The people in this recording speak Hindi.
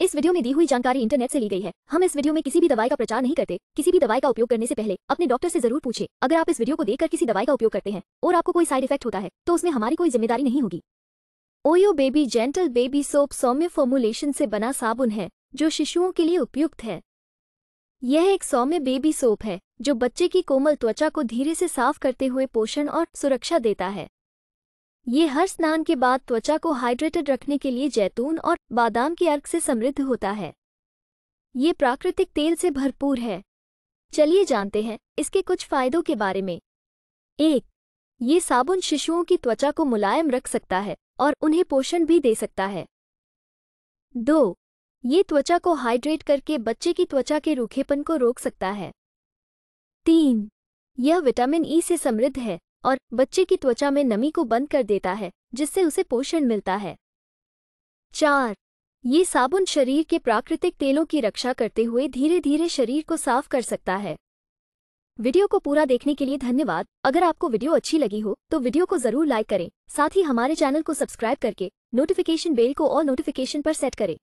इस वीडियो में दी हुई जानकारी इंटरनेट से ली गई है हम इस वीडियो में किसी भी दवाई का प्रचार नहीं करते किसी भी दवाई का उपयोग करने से पहले अपने डॉक्टर से जरूर पूछे अगर आप इस वीडियो को देखकर किसी दवाई का उपयोग करते हैं और आपको कोई साइड इफेक्ट होता है तो उसमें हमारी कोई जिम्मेदारी नहीं होगी ओयो बेबी जेंटल बेबी सोप सौम्य फॉर्मुलेशन से बना साबुन है जो शिशुओं के लिए उपयुक्त है यह एक सौम्य बेबी सोप है जो बच्चे की कोमल त्वचा को धीरे से साफ करते हुए पोषण और सुरक्षा देता है ये हर स्नान के बाद त्वचा को हाइड्रेटेड रखने के लिए जैतून और बादाम के अर्क से समृद्ध होता है ये प्राकृतिक तेल से भरपूर है चलिए जानते हैं इसके कुछ फायदों के बारे में एक ये साबुन शिशुओं की त्वचा को मुलायम रख सकता है और उन्हें पोषण भी दे सकता है दो ये त्वचा को हाइड्रेट करके बच्चे की त्वचा के रूखेपन को रोक सकता है तीन यह विटामिन ई e से समृद्ध है और बच्चे की त्वचा में नमी को बंद कर देता है जिससे उसे पोषण मिलता है चार ये साबुन शरीर के प्राकृतिक तेलों की रक्षा करते हुए धीरे धीरे शरीर को साफ कर सकता है वीडियो को पूरा देखने के लिए धन्यवाद अगर आपको वीडियो अच्छी लगी हो तो वीडियो को जरूर लाइक करें साथ ही हमारे चैनल को सब्सक्राइब करके नोटिफिकेशन बेल को और नोटिफिकेशन पर सेट करें